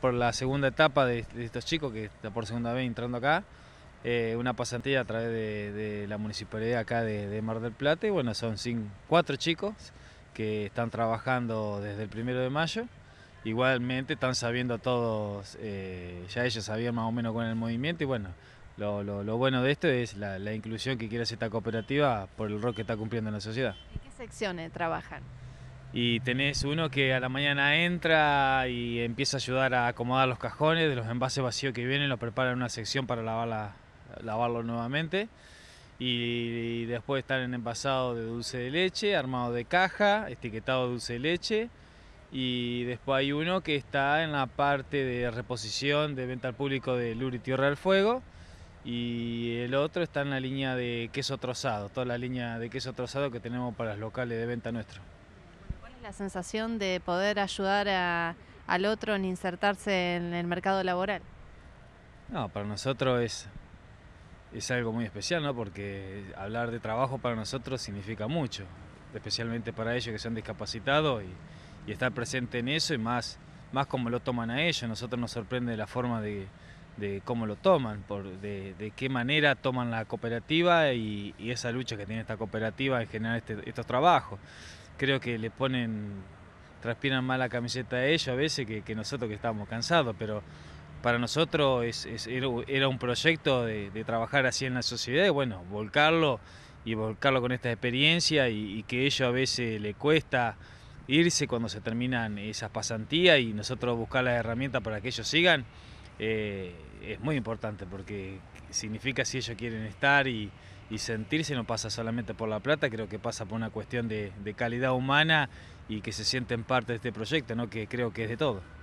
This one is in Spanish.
por la segunda etapa de, estos chicos que está por segunda vez entrando acá. Eh, una pasantía a través de, la municipalidad acá de, Mar del Plata. Y bueno, son cinco, cuatro chicos que están trabajando desde el primero de mayo. Igualmente están sabiendo todos, eh, ya ellos sabían más o menos con el movimiento y bueno, lo, bueno de esto es la, la, inclusión que quiere hacer esta cooperativa por el rol que está cumpliendo en la sociedad. ¿En qué secciones trabajan? y tenés uno que a la mañana entra y empieza a ayudar a acomodar los cajones de los envases vacíos que vienen, los prepara en una sección para lavarlo nuevamente. Y, después están en envasado de dulce de leche, armado de caja, etiquetado dulce de leche. Y después hay uno que está en la parte de reposición de venta al público de Luri Tierra del Fuego. Y el otro está en la línea de queso trozado, toda la línea de queso trozado que tenemos para los locales de venta nuestro. La sensación de poder ayudar al otro en insertarse en el mercado laboral. No, para nosotros es, es algo muy especial, Porque hablar de trabajo para nosotros significa mucho, especialmente para ellos que son discapacitados y, y estar presente en eso y más, más como lo toman a ellos. Nosotros nos sorprende la forma de, cómo lo toman, por, de, qué manera toman la cooperativa y, esa lucha que tiene esta cooperativa en generar este, estos trabajos creo que le ponen, transpiran más la camiseta a ellos a veces que, nosotros que estábamos cansados, pero para nosotros era un proyecto de, trabajar así en la sociedad y bueno, volcarlo y volcarlo con esta experiencia y, y que ellos a veces le cuesta irse cuando se terminan esas pasantías y nosotros buscar las herramientas para que ellos sigan eh, es muy importante porque significa si ellos quieren estar y, y, sentirse, no pasa solamente por la plata, creo que pasa por una cuestión de, de calidad humana y que se sienten parte de este proyecto, ¿no? que creo que es de todo.